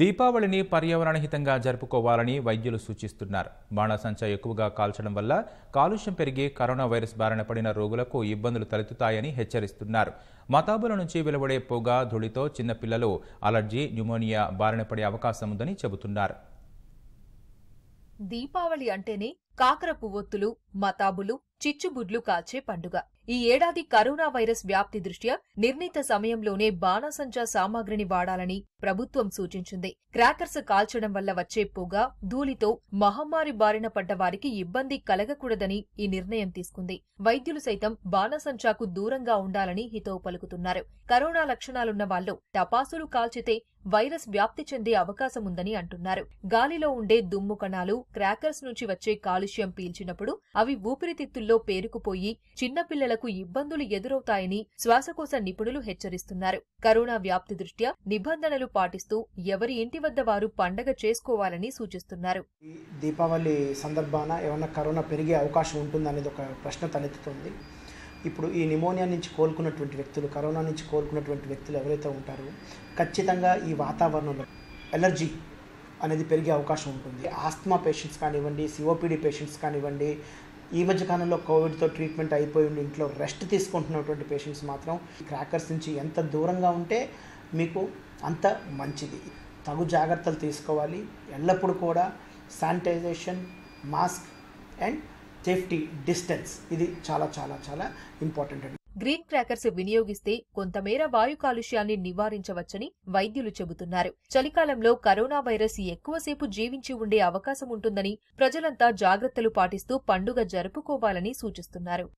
దీపావళిని పర్యావరణహితంగా జరుపుకోవాలని వైద్యులు సూచిస్తున్నారు బాణసంచ ఎక్కువగా కాల్చడం వల్ల కాలుష్యం పెరిగి కరోనా వైరస్ బారిన పడిన రోగులకు ఇబ్బందులు తలెత్తుతాయని హెచ్చరిస్తున్నారు మతాబుల నుంచి వెలువడే పొగ ధూళితో చిన్నపిల్లలు అలర్జీ న్యూమోనియా బారిన పడే అవకాశం ఉందని చెబుతున్నారు దీపావళి అంటేనే కాకర పువ్వొత్తులు మతాబులు చిచ్చుబుడ్లు కాల్చే పండుగ ఈ ఏడాది కరోనా వైరస్ వ్యాప్తి దృష్ట్యా నిర్ణీత సమయంలోనే బాణాసంచా సామాగ్రిని వాడాలని ప్రభుత్వం సూచించింది క్రాకర్స్ కాల్చడం వల్ల వచ్చే పొగ ధూళితో మహమ్మారి బారిన పడ్డ వారికి ఇబ్బంది కలగకూడదని ఈ నిర్ణయం తీసుకుంది వైద్యులు సైతం బాణసంచాకు దూరంగా ఉండాలని హితవు పలుకుతున్నారు కరోనా లక్షణాలున్న వాళ్ళు టపాసులు కాల్చితే వైరస్ వ్యాప్తి చెందే అవకాశం ఉందని అంటున్నారు గాలిలో ఉండే దుమ్ము కణాలు క్రాకర్స్ నుంచి వచ్చే కాలుష్యం పీల్చినప్పుడు అవి ఊపిరితిత్తుల్లో పేరుకుపోయి చిన్నపిల్లలకు ఇబ్బందులు ఎదురవుతాయని శ్వాసకోశ నిపుణులు హెచ్చరిస్తున్నారు కరోనా వ్యాప్తి దృష్ట్యా నిబంధనలు పాటిస్తూ ఎవరి ఇంటి వద్ద వారు పండగ చేసుకోవాలని సూచిస్తున్నారు దీపావళి సందర్భాన ఏమైనా కరోనా పెరిగే అవకాశం ఉంటుందనేది ఒక ప్రశ్న తలెత్తుతుంది ఇప్పుడు ఈ నిమోనియా నుంచి కోలుకున్నటువంటి వ్యక్తులు కరోనా నుంచి కోలుకున్నటువంటి వ్యక్తులు ఎవరైతే ఉంటారో ఖచ్చితంగా ఈ వాతావరణంలో ఎలర్జీ అనేది పెరిగే అవకాశం ఉంటుంది ఆస్మా పేషెంట్స్ కానివ్వండి సిఓపిడి పేషెంట్స్ కానివ్వండి ఈ మధ్య కాలంలో కోవిడ్తో ట్రీట్మెంట్ అయిపోయి ఉండి ఇంట్లో రెస్ట్ తీసుకుంటున్నటువంటి పేషెంట్స్ మాత్రం క్రాకర్స్ నుంచి ఎంత దూరంగా ఉంటే మీకు అంత మంచిది తగు జాగ్రత్తలు తీసుకోవాలి ఎల్లప్పుడూ కూడా sanitisation mask and safety distance ఇది చాలా చాలా చాలా ఇంపార్టెంట్ అండి గ్రీన్ క్రాకర్స్ వినియోగిస్తే కొంతమేర వాయు కాలుష్యాన్ని నివారించవచ్చని వైద్యులు చెబుతున్నారు చలికాలంలో కరోనా వైరస్ ఎక్కువసేపు జీవించి ఉండే అవకాశం ఉంటుందని ప్రజలంతా జాగ్రత్తలు పాటిస్తూ పండుగ జరుపుకోవాలని సూచిస్తున్నారు